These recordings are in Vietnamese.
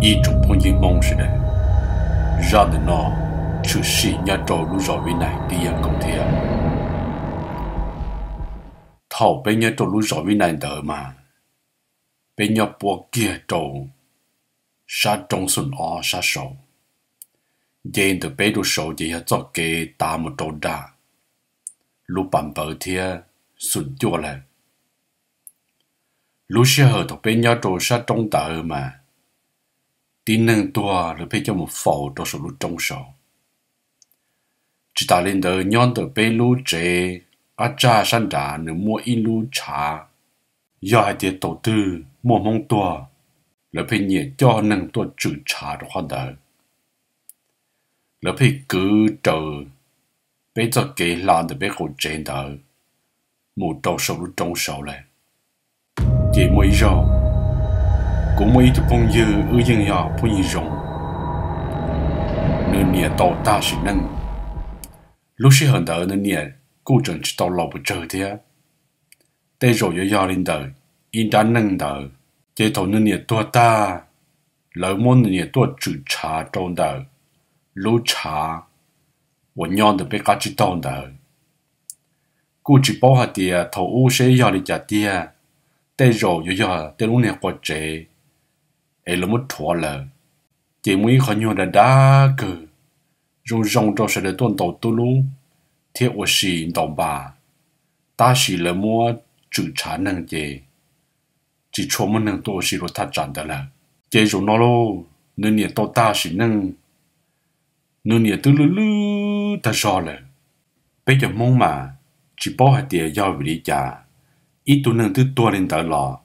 一种碰见梦是的，热的呢，出事要走路绕回来，第一公铁。头边要走路绕回来的嘛，边要拨街走，杀中孙啊杀手，见到边度手底下做给打木头打，路半白天损掉了，路时候头边要走杀中打嘛。tính năng tua là phải cho một phổ đó số lúc trong sổ chỉ ta lên đó nhon đó bê lú chế à cha san đà nếu mua in lú trà giờ hai tiền đầu tư mua mong tua là phải nhẹ cho năng tua chữ trà đó hoa đời là phải cứ chờ bê cho kể là được bê hồ chế đó một đầu số lúc trong sổ này chỉ mới rồi có mấy tụ công dư ư dân ya bố nhìn rộng nên nè tàu ta sẽ nâng lúc sẽ hẳn đỡ nên nè cô trần chỉ tàu lọc bộ trời thế tê rồi yo ya lên đỡ in đã nâng đỡ chế tàu nên nè tua ta lỡ môn nên nè tua chữ trà trong đỡ lũ trà và nhon được bé cá chỉ tàu đỡ Cố chỉ bảo hạt tiền thầu u sẽ ya lên chả tiền tê rồi yo ya tê lũ nè quạt chế ấy là một thua lờ chỉ mới khó nhua đã đá cờ rồi rong cho sẽ để tuân tàu tu lu thiết ô xì tàu bà ta xì là mua chữ trả năng chế chỉ cho mình năng tu xì rồi ta chặn đó là chế rồi nó lô nên nhà tàu ta xì năng nên nhà tư lư lư ta rõ là bây giờ mong mà chỉ bỏ hạt tiền giao về đi trả ít tu năng tư tua lên tờ lò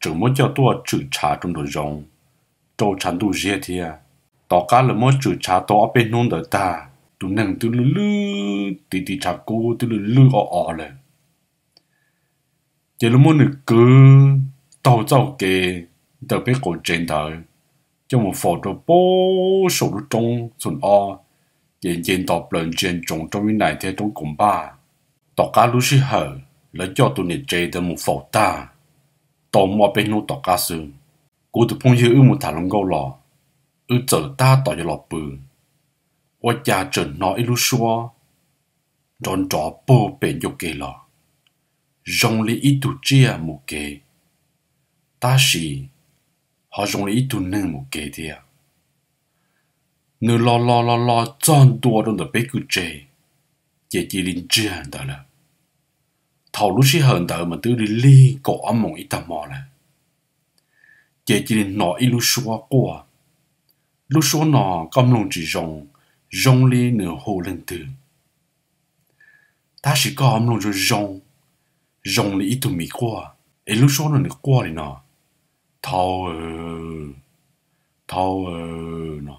chỉ mới cho tua chữ trả trong đồ rong trâu chăn đủ dễ thì à tao cá là mỗi chủ cha tao bên nông đời ta tụi nàng tụi lư lư tì tì cha cô tụi lư lư ọ ọ lên giờ là mỗi nữ cứ tao cháu kề tao biết cổ trên đời cho một phò đồ bố sổ đồ trông xuân o yên yên tao lần trên trông trong những này thế trong cùng ba tao cá lúc xí hờ, lấy cho tụi nè chơi được một phò ta tao mua bên nông tao cá xương กูตุพงยื้อมุถาลงกูหลออือเจอตาต่อยหลอปืนว่าจาเจนนออิลุชัวดอนจอปูเป็นยกเกลอจงลีอิตุเจียมุเกตาชีหอจงลีอิตุนึงมุเกเดียเนื้อลอลอลอลอจอนตัวดนเดเปกุเจเจจีลินเจียนเดละทอลุชิเฮินเดอมันตื้อลิลี่ก็อมงอิตามอละ kể chỉ nó ít lúc xóa qua lúc xóa nó cầm lòng chỉ rong rong li nửa hồ lần từ ta chỉ có cầm lòng cho rong rong li ít tụi mì qua ít lúc xóa nó nửa qua thì nó thâu ờ thâu ờ nó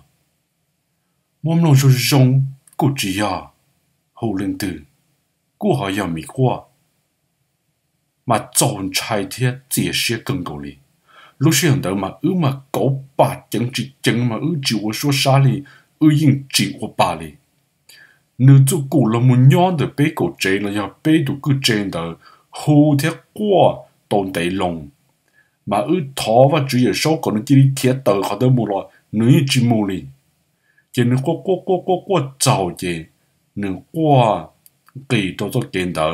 muốn lòng cho rong cô chỉ à hồ lần từ cô hỏi giờ mi qua mà chọn trái thiết chỉ sẽ cần cầu lý lúc xưa hiện mà ư mà cậu bà chẳng chỉ chẳng mà ư chỉ số xa li ư yên chỉ ua bà li nữ chú cụ là muốn nhon được bê cậu chế là nhà đủ cứ chế đó hô thế qua tồn tại lòng mà ư thọ và chủ yếu số còn chỉ đi thiết tờ họ tới mua rồi nữ chỉ mua li chỉ nữ qua qua qua qua qua giàu chứ nữ qua kỳ cho cho kiện đó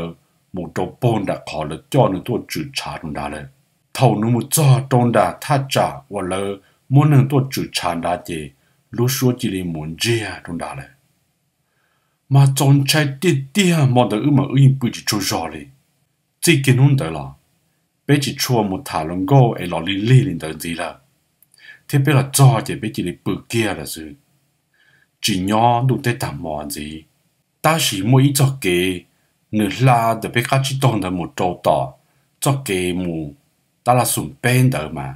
một đồ bồn đã khó là cho nữ tôi chữ trả đúng đó thầu nó một cho trôn đà tha trả và lỡ muốn nâng tôi chữ tràn đá chế lúc số chỉ là muốn chia trôn đà lệ mà trôn chạy tít tía mà đỡ ư mà yên bụi chỉ chú rõ lì chỉ kiến hôn tới là bé chỉ chua một thả lông gô ấy lọ lì lì lên tới gì là thế bé là cho chế bé chỉ là bự kia là gì chỉ nhỏ đủ tới tạm mòn gì ta chỉ mỗi cho kế nửa la để bé cá chỉ tông được một trâu tỏ cho kế mù ta là sùng bên đó mà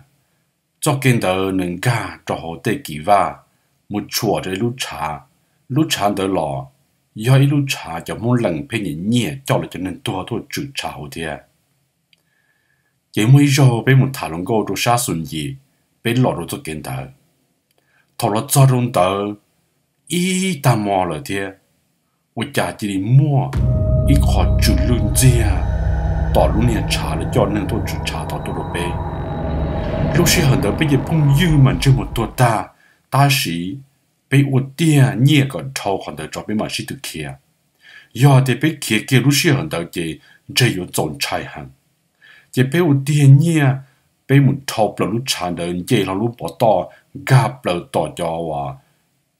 cho kiến đó nâng ca cho họ tê kỳ va một chùa để lú trà lú trà đó lò do lú trà cho muốn lần phê nhìn nhẹ cho là cho nên tua tua chữ trà hồ thiệt chỉ mới rồi bên một thằng cô đồ sa sùng gì bên lò đồ cho kiến đó thọ là cho rung đó ý ta mò là thiệt à? tỏ luôn hiện trả là cho nên tôi chụp trả tỏ tôi đồ bê lúc xưa hẳn đó bây giờ phong dư mà chưa một tuột ta ta sĩ bây ột tia nhẹ còn thâu hẳn đó cho bây mà sĩ từ kia do thì bây kia kia lúc xưa hẳn đó thì dễ có tồn tại hẳn chỉ bây ột tia nhẹ bây một thâu là lúc trả đó dễ là lũ bỏ to gặp là tỏ cho và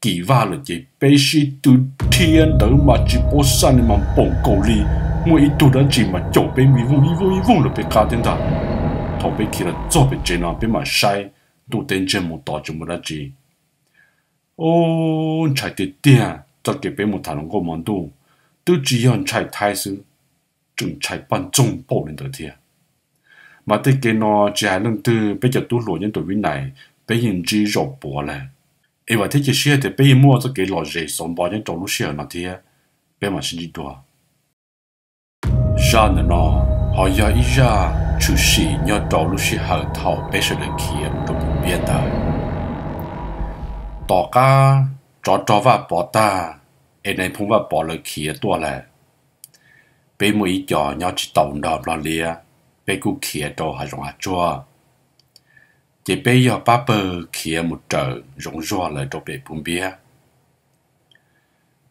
kỳ va là chỉ bây sĩ từ thiên tới mà chỉ bố san mà bổng cầu li 我一度人只嘛就被迷雾一雾一雾了被卡点的，头被起了做被这那被嘛晒，都等这么大就没得只。哦，才得点，这给被木谈了个蛮多，都只要才太是，正才办中报人得天。mà tới cái nó chỉ hai lần tư bây giờ tôi lỗi nhân tuổi bên này bây giờ chỉ rộp bỏ là ấy và thế chỉ xe thì bây giờ mua cho cái lò rể sống bỏ nhân trong lúc xe nó thì bây mà xin đi đùa ra nè nó họ ya ý ra chú sĩ nhớ đầu lúc sĩ hở thảo bế sở lên kia đồ bụng biết ta à. tỏ ca cho cho và bỏ ta ê này phung và bỏ lời kia tua lại bế mũi cho nhớ chỉ tàu đòm lo lia bế cú kia đồ hà rộng hà chua chỉ bế giờ ba bờ kia một trở rộng rùa lời đồ bế bụng biết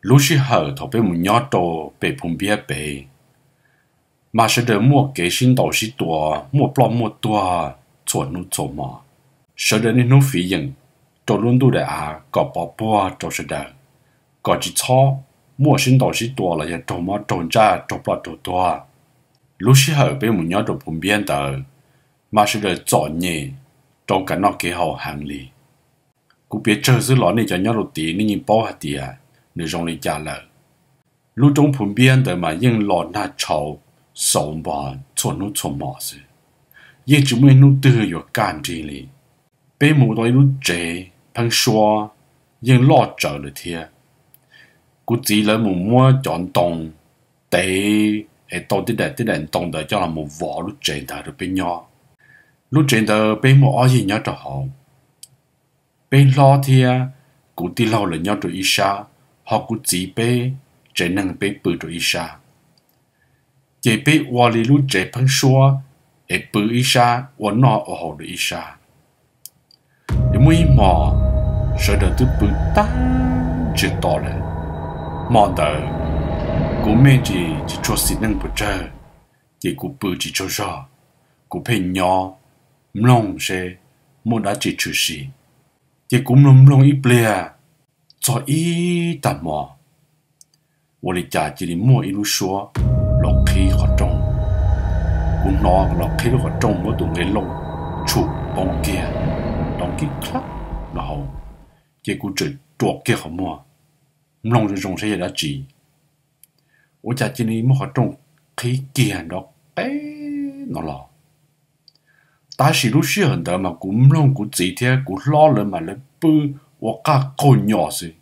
lúc sĩ hở thảo bế mũi nhớ đồ bế bụng biết bế mà sẽ được mua cái sinh đầu sĩ tua mua plom mua tua cho nó cho mà sẽ được nên nụ phí yên cho luôn đủ để à có bỏ bỏ cho sẽ được có chỉ cho mua sinh đầu sĩ tua là giờ cho mà trộn ra cho bỏ cho tua lúc sĩ hậu bên mình nhớ được vùng biển đó mà sẽ được chọn nhỉ trong cả nó kế hậu hàng lì cũng biết chơi giữ lọ này cho nhớ được tí nên nhìn bao hạt tí à nếu trong trả lời lúc trong vùng biên đó mà yên lọ na chậu sống bà cho nó cho mà sự ye chỉ mới nó tự yo gan gì li bê mù đôi nó chế thằng xóa yên lo chờ được thiệt cú chỉ là mù mua chọn đồng để ai tôi đi đây đi đây đồng đời cho là mù vỏ lúc chế thà được bên nhau lúc chế thà bê mù ở gì nhau cho họ bê lo thiệt cú đi lo là nhau cho ít sao họ cú chỉ bé chế năng bé bự cho ít sao 给被瓦里路这朋说，也不一下我那我好的一下，因为嘛，说的都不大知道了，忙的，我们这这做事能不着，也顾不只做啥，顾陪鸟，唔弄些，莫打只出事，也顾弄弄一遍，做一淡漠，我的家这里莫一路说。khi khó trông cũng nó là khi khó trông có tụi người lâu chủ bóng kia đóng kí khắc là hậu chỉ cũng chỉ trọ kia khó mua lòng rồi dùng sẽ đã chỉ ủa cha chỉ ní mua khó trông khi kia đó bé nó lo ta chỉ lúc xưa hình đó mà cũng lòng cụ chỉ thế cụ lo lên mà lên bư hoặc cả con nhỏ gì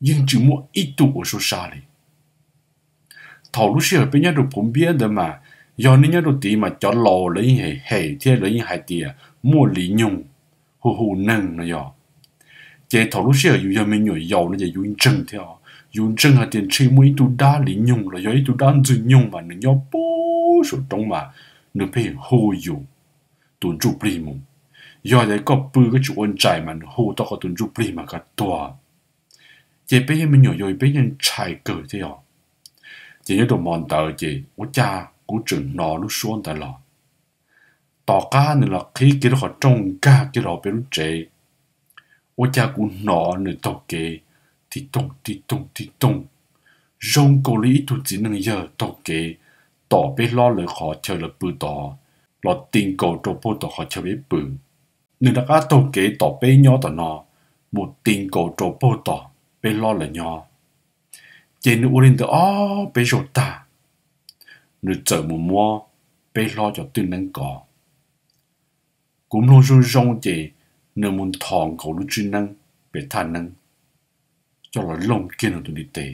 nhưng chỉ mua ít tuổi của số xa này thầu lúc xưa bên nhau được cũng biết đó mà do nên nhau được tí mà cho lò lấy hệ hệ thế lấy hai tìa mua lý nhung hù hù nâng nó giờ chế thầu lúc xưa dù giờ mình nhồi dầu nó giờ dùng chân theo dùng chân hai tiền chơi mấy tu đa lý nhung là do tu đa dư nhung mà nó nhau bố số trong mà nó phải hù dù tu chụp đi mùng do đấy có bự cái chủ ôn chạy mà hù to có tu chụp đi mà cả tòa chế bây giờ mình nhồi dầu bây giờ chạy cỡ theo chế đồ mòn tờ gì ủa cha cú trưởng nọ lúc xuống tại lọ, tò cá nữa là khí khi cái họ trông cá cái đó bên chế ủa cha cú nọ nữa tò kê thì tung thì tung thì tung rong cô lý tu chỉ nâng giờ tò kê tò bên lo lời họ chờ là bự tò, lọ tiền cầu trộn bô tò họ chờ biết bự nữa là cá tàu kê tỏ bên nhỏ tỏ nó một tiền cầu trộn bô tò bên lo lời nhỏ chế nữ urin đó ó bé rột ta nữ chở mù mua bé lo cho tư năng có cũng luôn rung rong chế nữ muốn thòng cầu nữ chuyên năng bé than năng cho là lông kia nó tụi đi tệ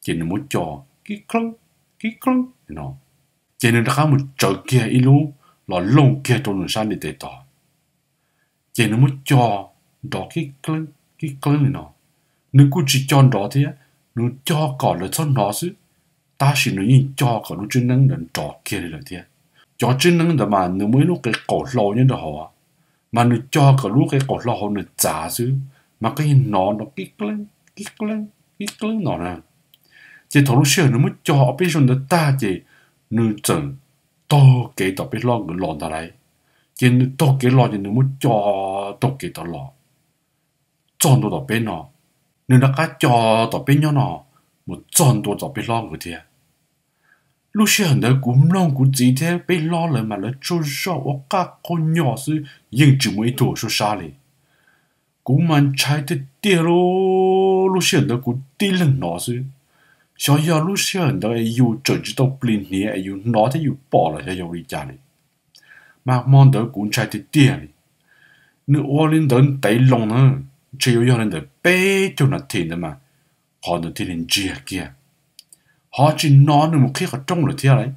chế muốn cho cái clông cái clông nó chế nữ đã khá một chở kia ý lú là lông kia tụi nữ sang đi tệ tỏ muốn cho đó cái clông cái clông nó nữ cứ chỉ cho đó thế nó cho cỏ là cho nó chứ ta chỉ nói nhìn cho cỏ nó chuyên năng đến trò kia là thế cho chuyên năng là mà nó mới lúc cái cổ lô như đó họ mà nó cho cỏ lúc cái cổ lô họ nó trả chứ mà cái nó nó kích lên kích lên kích lên nó nè chỉ thằng lúc xưa nó mới cho bây giờ nó ta chỉ nó chừng to cái đó bên lo người lo ta lại, chỉ nó to cái lo thì nó mới cho to cái đó lo cho nó đó bên nó nên đã cá cho tỏ bên nhau nọ một tròn tua tỏ bên lo người thế lúc xưa hẳn đấy cũng long cũng chỉ thế bên lo lại mà lại trôi ra ở cả con nhỏ sư nhưng chỉ mới tuổi số xa lì cũng mang trái tiệt lô lúc xưa hẳn đấy cũng tin lần nó sư sau giờ lúc xưa hẳn đấy yêu trở chỉ tao blin nè yêu nó thế yêu bỏ lại cho yêu đi cha mà mong đấy cũng trái thế tiệt lì nếu ở lên đến tây long nữa 주요 하는데 빼줘나 튀는데 họ 튀는 지야 kia họ chỉ nói được một khi họ trông được thế này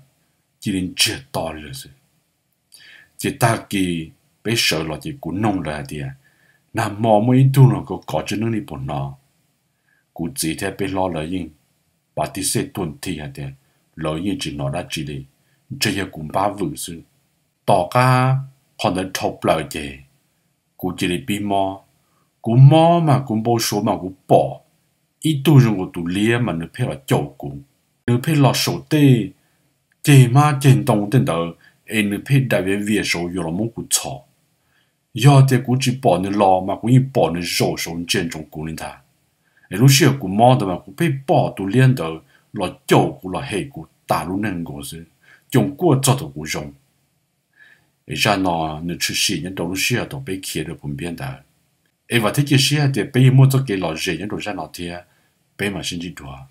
chỉ đến chia to rồi sự chỉ ta kỳ bây giờ là chỉ cũng nông là thì à. nà mò mới tu nó có có chứ nó đi bỏ nó cú chỉ thế bây lo là yên bà tí sẽ tuần thì à thì lo yên chỉ nó đã chỉ đi chỉ là cũng ba vụ sự cả họ đã thọc lại chứ cú chỉ đi bị mò cú mò mà cú bố số mà cú bỏ ít tu dùng của tụ lia mà nó phải là chậu cú nó phải là số tê chê mà chênh đông tên tờ ê nó phải đại về việc số yếu là muốn cú chọ do thì cú chỉ bỏ nó lò mà cú nhìn bỏ nó số số chênh trong cú lên ta ê lúc xưa cú mò tờ mà cú phê bỏ tụ lia đó, là chậu cú là hệ cú tả lúc nâng gỗ sư chồng cua cho tụ cú dùng ê ra nọ nửa chữ xì nhân đầu lúc xưa đó bê kia được bên biên tờ e va te ke shi ha te pe mo to ke lo je yin ro jan lo te pe ma shin ji do